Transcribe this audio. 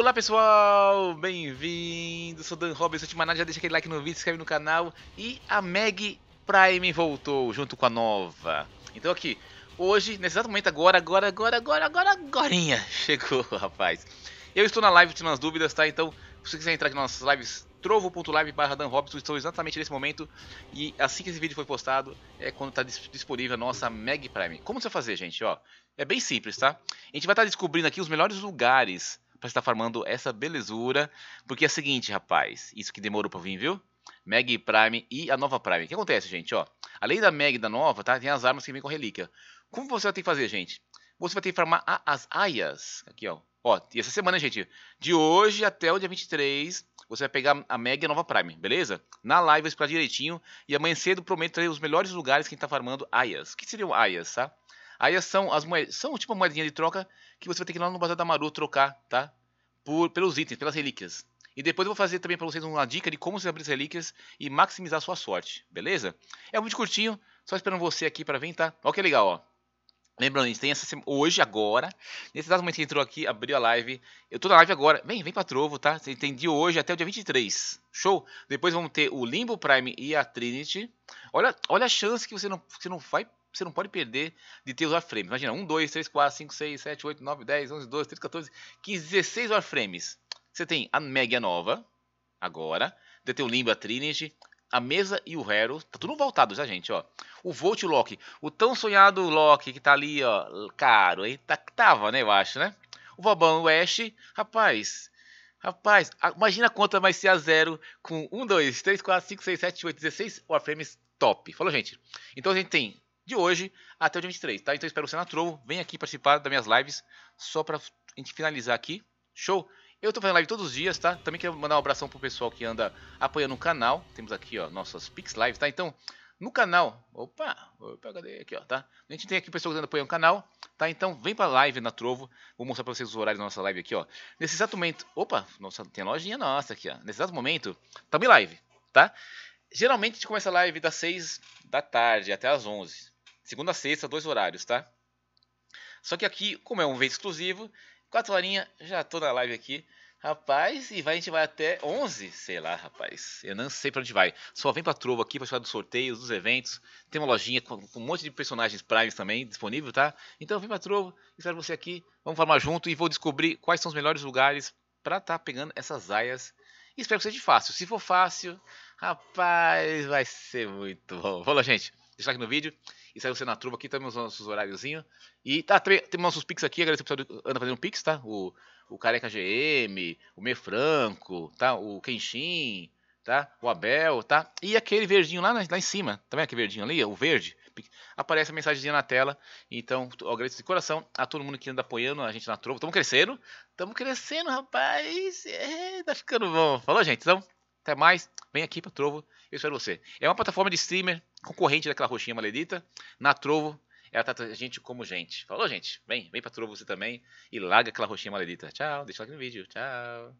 Olá pessoal, bem-vindo, sou Dan Robbins, sou já deixa aquele like no vídeo, se inscreve no canal e a Meg Prime voltou junto com a nova. Então aqui, hoje, nesse exato momento agora, agora, agora, agora, agora, agorinha, chegou rapaz. Eu estou na live tirando as dúvidas, tá? Então, se você quiser entrar aqui nas nossas lives, trovo.live barra Dan Robson, estou exatamente nesse momento e assim que esse vídeo foi postado é quando está disponível a nossa Meg Prime. Como você vai fazer, gente? Ó, é bem simples, tá? A gente vai estar tá descobrindo aqui os melhores lugares para estar tá farmando essa belezura. Porque é o seguinte, rapaz, isso que demorou para vir, viu? Meg Prime e a nova Prime. O que acontece, gente? Ó, além da Meg e da nova, tá? Tem as armas que vêm com relíquia. Como você vai ter que fazer, gente? Você vai ter que farmar a, as aias. Aqui, ó. Ó, e essa semana, gente, de hoje até o dia 23, você vai pegar a Meg e a nova Prime, beleza? Na live eu explico direitinho. E amanhã cedo prometo trazer os melhores lugares que a gente tá farmando aias. O que seriam aias, tá? Aí são as moedas, são tipo uma moedinha de troca que você vai ter que ir lá no Bazar da Maru trocar, tá? Por, pelos itens, pelas relíquias. E depois eu vou fazer também para vocês uma dica de como você abrir as relíquias e maximizar a sua sorte, beleza? É um vídeo curtinho, só esperando você aqui para vir, tá? Olha que legal, ó. Lembrando, a gente tem essa semana, hoje, agora, nesse exato momento que entrou aqui, abriu a live. Eu tô na live agora. Vem, vem pra Trovo, tá? Você entendi hoje até o dia 23. Show? Depois vamos ter o Limbo Prime e a Trinity. Olha, olha a chance que você não, você não vai você não pode perder de ter os warframes. Imagina, 1, 2, 3, 4, 5, 6, 7, 8, 9, 10, 11, 12, 13, 14, 15, 16 warframes. Você tem a Mega Nova, agora. Você tem o Limba Trinity, a mesa e o Hero. Tá tudo voltado já, gente, ó. O Volt Lock, o tão sonhado Lock que tá ali, ó, caro, hein? Tá, tava, né, eu acho, né? O Vobão West, rapaz... Rapaz, imagina a conta vai ser a zero com 1, 2, 3, 4, 5, 6, 7, 8, 16 Warframes top. Falou, gente? Então a gente tem de hoje até o dia 23, tá? Então eu espero você na Trovo, vem aqui participar das minhas lives, só pra gente finalizar aqui, show? Eu tô fazendo live todos os dias, tá? Também quero mandar um abração pro pessoal que anda apoiando o canal, temos aqui, ó, nossas Pix Lives, tá? Então, no canal, opa, opa, cadê aqui, ó, tá? A gente tem aqui pessoal que anda apoiando o canal, tá? Então, vem pra live na Trovo, vou mostrar pra vocês os horários da nossa live aqui, ó. Nesse exato momento, opa, nossa, tem lojinha nossa aqui, ó. Nesse exato momento, tamo em live, tá? Geralmente a gente começa a live das 6 da tarde até as 11. Segunda a sexta, dois horários, tá? Só que aqui, como é um evento exclusivo, quatro horinhas, já tô na live aqui. Rapaz, e vai, a gente vai até 11, sei lá, rapaz. Eu não sei pra onde vai. Só vem pra Trovo aqui pra falar dos sorteios, dos eventos. Tem uma lojinha com, com um monte de personagens primes também disponível, tá? Então vem pra Trovo, espero você aqui. Vamos formar junto e vou descobrir quais são os melhores lugares pra tá pegando essas aias. espero que seja fácil. Se for fácil, rapaz, vai ser muito bom. Falou, lá, gente like no vídeo. E saiu você na truva aqui, também os nossos horáriozinhos. E tá, tem nossos pix aqui, agradeço o pessoal que anda fazendo pix, tá? O, o Careca GM, o Mefranco, tá? O Kenshin, tá? O Abel, tá? E aquele verdinho lá, na, né, lá em cima, também tá aquele verdinho ali? O verde. Aparece a mensagenzinha na tela. Então, eu agradeço de coração a todo mundo que anda apoiando a gente na truva. Estamos crescendo. Estamos crescendo, rapaz. É, tá ficando bom. Falou, gente. Então, até mais. Vem aqui para Trovo. Eu espero você. É uma plataforma de streamer concorrente daquela roxinha maledita. Na Trovo, ela trata a gente como gente. Falou, gente? Vem, vem para Trovo você também. E larga aquela roxinha maledita. Tchau. Deixa o like no vídeo. Tchau.